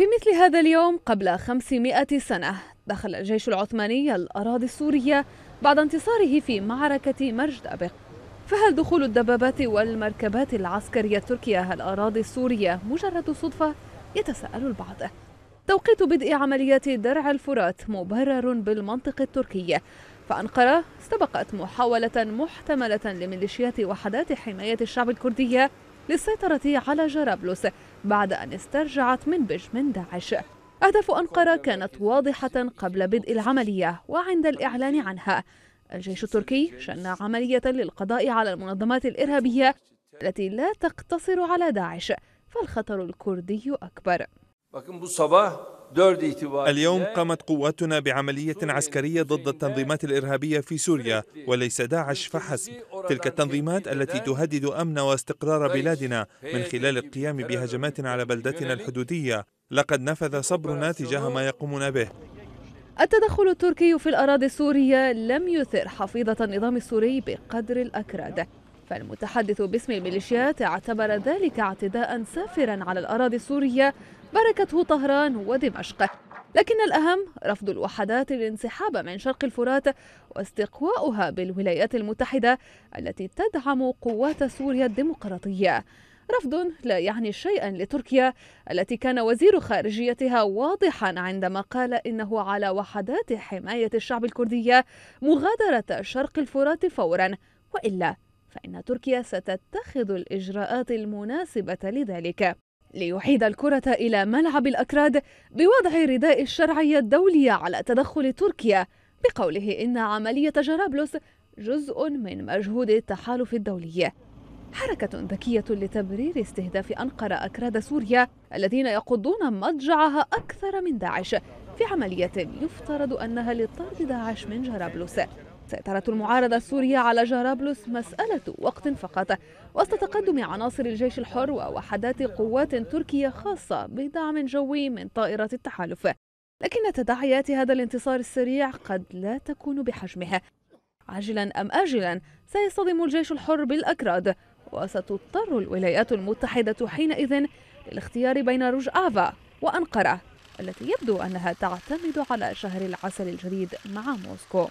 في مثل هذا اليوم قبل 500 سنة دخل الجيش العثماني الأراضي السورية بعد انتصاره في معركة مرجد أبق فهل دخول الدبابات والمركبات العسكرية التركية الأراضي السورية مجرد صدفة؟ يتساءل البعض توقيت بدء عمليات درع الفرات مبرر بالمنطق التركي فأنقرة استبقت محاولة محتملة لميليشيات وحدات حماية الشعب الكردية للسيطرة على جرابلس بعد أن استرجعت من بجم داعش أهداف أنقرة كانت واضحة قبل بدء العملية وعند الإعلان عنها الجيش التركي شن عملية للقضاء على المنظمات الإرهابية التي لا تقتصر على داعش فالخطر الكردي أكبر اليوم قامت قواتنا بعملية عسكرية ضد التنظيمات الإرهابية في سوريا وليس داعش فحسب تلك التنظيمات التي تهدد أمن واستقرار بلادنا من خلال القيام بهجمات على بلدتنا الحدودية لقد نفذ صبرنا تجاه ما يقومون به التدخل التركي في الأراضي السورية لم يثر حفيظة النظام السوري بقدر الأكراد فالمتحدث باسم الميليشيات اعتبر ذلك اعتداء سافرا على الأراضي السورية بركته طهران ودمشق لكن الأهم رفض الوحدات الانسحاب من شرق الفرات واستقواؤها بالولايات المتحدة التي تدعم قوات سوريا الديمقراطية رفض لا يعني شيئا لتركيا التي كان وزير خارجيتها واضحا عندما قال انه على وحدات حمايه الشعب الكرديه مغادره شرق الفرات فورا والا فإن تركيا ستتخذ الإجراءات المناسبة لذلك ليعيد الكرة إلى ملعب الأكراد بوضع رداء الشرعية الدولية على تدخل تركيا بقوله إن عملية جرابلس جزء من مجهود التحالف الدولي حركة ذكية لتبرير استهداف أنقرة أكراد سوريا الذين يقضون مضجعها أكثر من داعش في عملية يفترض أنها لطرد داعش من جرابلس سيطرة المعارضة السورية على جرابلس مسألة وقت فقط وسط تقدم عناصر الجيش الحر ووحدات قوات تركية خاصة بدعم جوي من طائرات التحالف لكن تداعيات هذا الانتصار السريع قد لا تكون بحجمها عاجلا أم آجلا سيصطدم الجيش الحر بالأكراد وستضطر الولايات المتحدة حينئذ للاختيار بين رجعافا وأنقرة التي يبدو أنها تعتمد على شهر العسل الجديد مع موسكو